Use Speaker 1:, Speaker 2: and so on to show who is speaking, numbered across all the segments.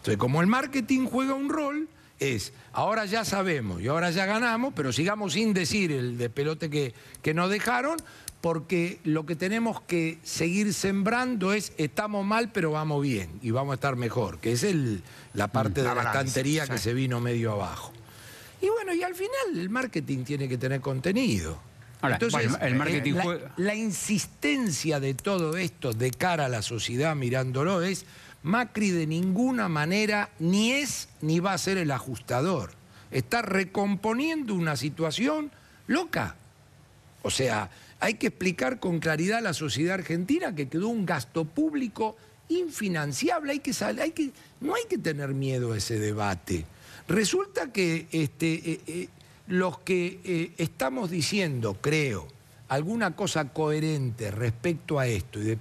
Speaker 1: Entonces, como el marketing juega un rol, es, ahora ya sabemos y ahora ya ganamos, pero sigamos sin decir el de pelote que, que nos dejaron, porque lo que tenemos que seguir sembrando es, estamos mal, pero vamos bien y vamos a estar mejor, que es el, la parte mm, de la, cantería que se vino medio abajo. Y bueno, y al final el marketing tiene que tener contenido. Entonces, el eh, marketing la, la insistencia de todo esto de cara a la sociedad mirándolo es Macri de ninguna manera ni es ni va a ser el ajustador. Está recomponiendo una situación loca. O sea, hay que explicar con claridad a la sociedad argentina que quedó un gasto público infinanciable. que, no hay que tener miedo a ese debate. Resulta que este, eh, eh, los que eh, estamos diciendo, creo, alguna cosa coherente respecto a esto y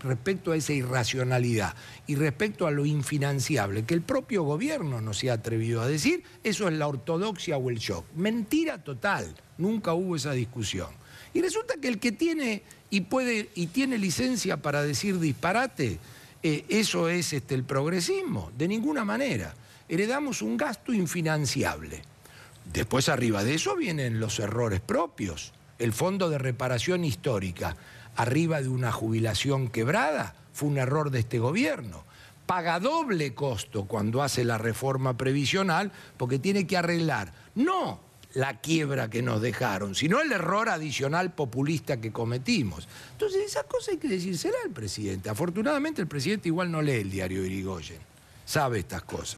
Speaker 1: respecto a esa irracionalidad y respecto a lo infinanciable que el propio gobierno no se ha atrevido a decir, eso es la ortodoxia o el shock. Mentira total, nunca hubo esa discusión. Y resulta que el que tiene y puede y tiene licencia para decir disparate, eh, eso es este, el progresismo, de ninguna manera. Heredamos un gasto infinanciable. Después arriba de eso vienen los errores propios el Fondo de Reparación Histórica arriba de una jubilación quebrada fue un error de este gobierno. Paga doble costo cuando hace la reforma previsional porque tiene que arreglar no la quiebra que nos dejaron, sino el error adicional populista que cometimos. Entonces, esas cosas hay que decírsela al presidente. Afortunadamente el presidente igual no lee el diario Irigoyen, sabe estas cosas.